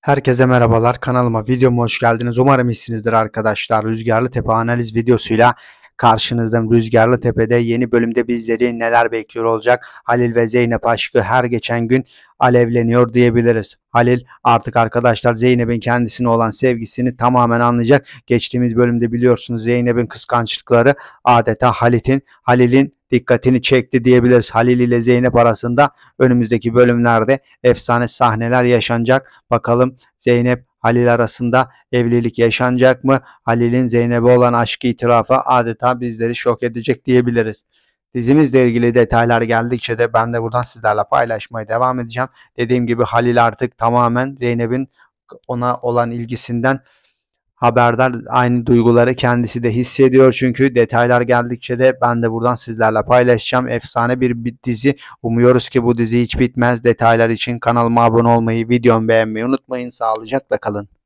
Herkese merhabalar kanalıma videoma hoş geldiniz. Umarım iyisinizdir arkadaşlar. Rüzgarlı Tepe analiz videosuyla Karşınızda Rüzgarlı Tepe'de yeni bölümde bizleri neler bekliyor olacak? Halil ve Zeynep aşkı her geçen gün alevleniyor diyebiliriz. Halil artık arkadaşlar Zeynep'in kendisine olan sevgisini tamamen anlayacak. Geçtiğimiz bölümde biliyorsunuz Zeynep'in kıskançlıkları adeta Halit'in Halil'in dikkatini çekti diyebiliriz. Halil ile Zeynep arasında önümüzdeki bölümlerde efsane sahneler yaşanacak. Bakalım Zeynep Halil arasında evlilik yaşanacak mı? Halil'in Zeynep'e olan aşkı itirafı adeta bizleri şok edecek diyebiliriz. Dizimizle ilgili detaylar geldikçe de ben de buradan sizlerle paylaşmaya devam edeceğim. Dediğim gibi Halil artık tamamen Zeynep'in ona olan ilgisinden haberdar aynı duyguları kendisi de hissediyor. Çünkü detaylar geldikçe de ben de buradan sizlerle paylaşacağım. Efsane bir, dizi. Umuyoruz ki bu dizi hiç bitmez. Detaylar için kanalıma abone olmayı, videomu beğenmeyi unutmayın. Sağlıcakla kalın.